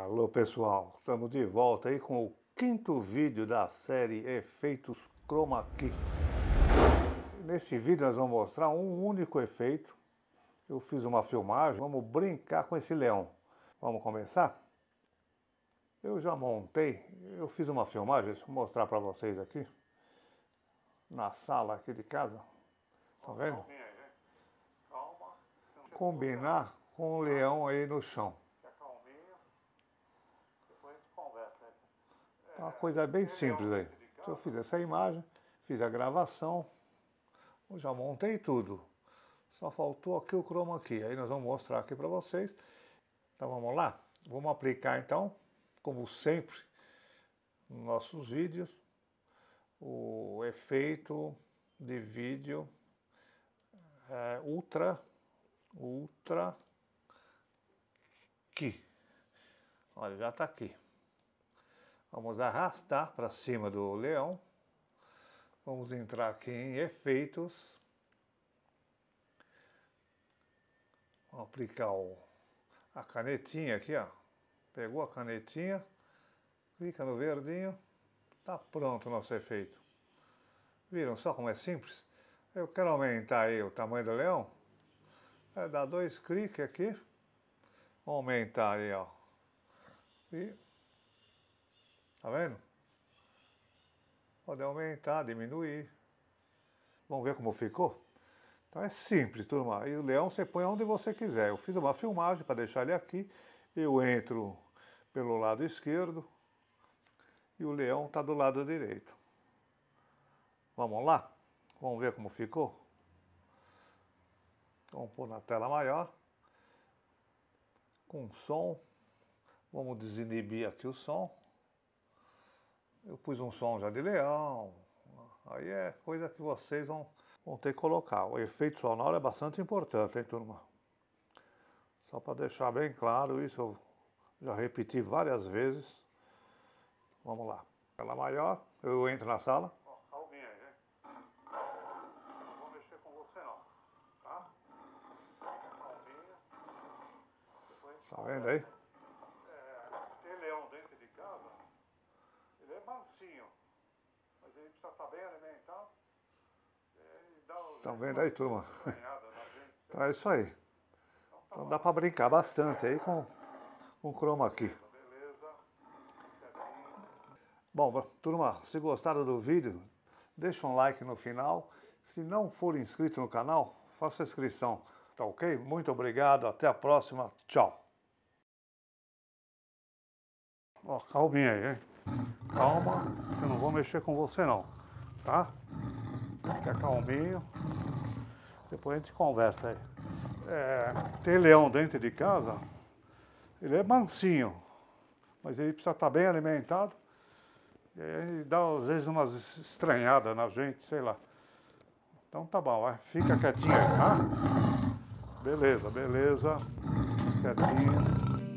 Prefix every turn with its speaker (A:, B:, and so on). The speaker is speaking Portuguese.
A: Alô pessoal, estamos de volta aí com o quinto vídeo da série Efeitos Chroma Key. Nesse vídeo nós vamos mostrar um único efeito. Eu fiz uma filmagem, vamos brincar com esse leão. Vamos começar? Eu já montei, eu fiz uma filmagem, deixa eu mostrar para vocês aqui. Na sala aqui de casa. estão tá vendo? Né? Combinar com o leão aí no chão. É uma coisa bem simples aí. Então, eu fiz essa imagem, fiz a gravação, já montei tudo. Só faltou aqui o chroma aqui. Aí nós vamos mostrar aqui para vocês. Então vamos lá? Vamos aplicar então, como sempre, nos nossos vídeos, o efeito de vídeo é, Ultra, Ultra Que, Olha, já está aqui. Vamos arrastar para cima do leão. Vamos entrar aqui em efeitos. Vou aplicar o, a canetinha aqui, ó. Pegou a canetinha, clica no verdinho, tá pronto o nosso efeito. Viram só como é simples? Eu quero aumentar aí o tamanho do leão. É dar dois cliques aqui. Aumentar aí, ó. E Tá vendo? Pode aumentar, diminuir. Vamos ver como ficou? Então é simples, turma. E o leão você põe onde você quiser. Eu fiz uma filmagem para deixar ele aqui. Eu entro pelo lado esquerdo e o leão está do lado direito. Vamos lá? Vamos ver como ficou? Vamos pôr na tela maior. Com som. Vamos desinibir aqui o som. Eu pus um som já de leão. Aí é coisa que vocês vão, vão ter que colocar. O efeito sonoro é bastante importante, hein, turma? Só para deixar bem claro isso, eu já repeti várias vezes. Vamos lá. Ela maior, eu entro na sala. Tá alguém aí, né? vou mexer com você não, tá? Tá, tá vendo aí? É mansinho. Mas tá né, então? é, ele precisa estar bem alimentado. Estão vendo aí, turma? Então é isso aí. Então, tá então dá para brincar bastante aí com o chroma aqui. Bom, turma, se gostaram do vídeo, deixa um like no final. Se não for inscrito no canal, faça a inscrição. Tá ok? Muito obrigado, até a próxima. Tchau. Ó, calminha aí, hein? Calma, eu não vou mexer com você não, tá? Fica calminho. Depois a gente conversa aí. É, leão dentro de casa, ele é mansinho, mas ele precisa estar tá bem alimentado. E aí dá às vezes umas estranhadas na gente, sei lá. Então tá bom, vai. fica quietinho aí, tá? Beleza, beleza. Quietinho.